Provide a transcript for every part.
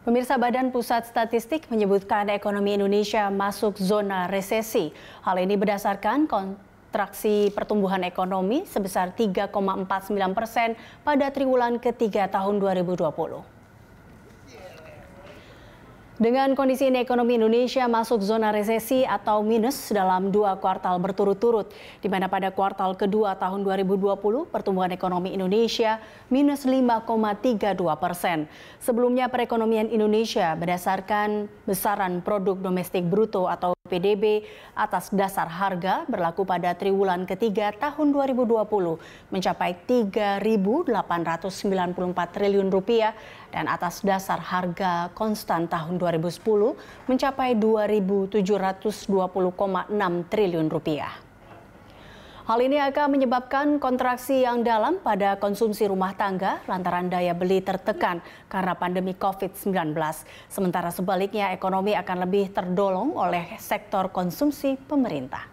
Pemirsa Badan Pusat Statistik menyebutkan ekonomi Indonesia masuk zona resesi. Hal ini berdasarkan kontraksi pertumbuhan ekonomi sebesar 3,49 persen pada triwulan ketiga tahun 2020. Dengan kondisi ini ekonomi Indonesia masuk zona resesi atau minus dalam dua kuartal berturut-turut, di mana pada kuartal kedua tahun 2020 pertumbuhan ekonomi Indonesia minus 5,32 persen. Sebelumnya perekonomian Indonesia berdasarkan besaran produk domestik bruto atau PDB atas dasar harga berlaku pada triwulan ketiga tahun 2020 mencapai 3.894 triliun rupiah dan atas dasar harga konstan tahun 2010 mencapai 2.720,6 triliun rupiah. Hal ini akan menyebabkan kontraksi yang dalam pada konsumsi rumah tangga lantaran daya beli tertekan karena pandemi COVID-19. Sementara sebaliknya ekonomi akan lebih terdolong oleh sektor konsumsi pemerintah.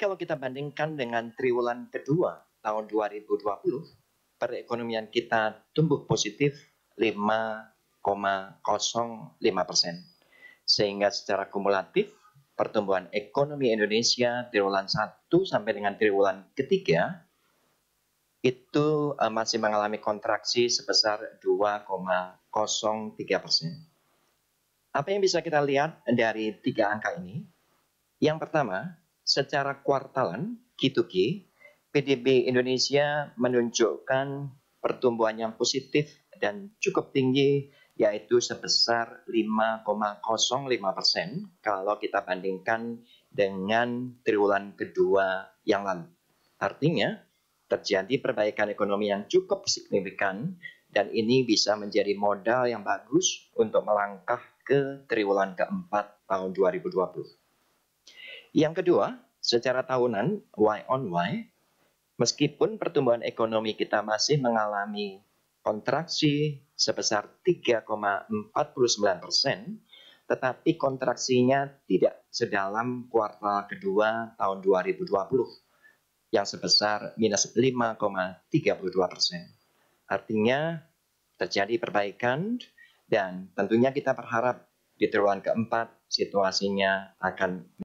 Kalau kita bandingkan dengan triwulan kedua tahun 2020, perekonomian kita tumbuh positif persen. Sehingga secara kumulatif pertumbuhan ekonomi Indonesia triwulan 1 sampai dengan triwulan ketiga itu eh, masih mengalami kontraksi sebesar 2,03 persen. Apa yang bisa kita lihat dari tiga angka ini? Yang pertama, secara kuartalan, Q2Q, PDB Indonesia menunjukkan pertumbuhan yang positif dan cukup tinggi yaitu sebesar 5,05 persen kalau kita bandingkan dengan triwulan kedua yang lalu. Artinya, terjadi perbaikan ekonomi yang cukup signifikan dan ini bisa menjadi modal yang bagus untuk melangkah ke triwulan keempat tahun 2020. Yang kedua, secara tahunan, Y on Y, meskipun pertumbuhan ekonomi kita masih mengalami kontraksi sebesar 3,49 persen, tetapi kontraksinya tidak sedalam kuartal kedua tahun 2020 yang sebesar minus 5,32 persen. Artinya terjadi perbaikan dan tentunya kita berharap di triwulan keempat situasinya akan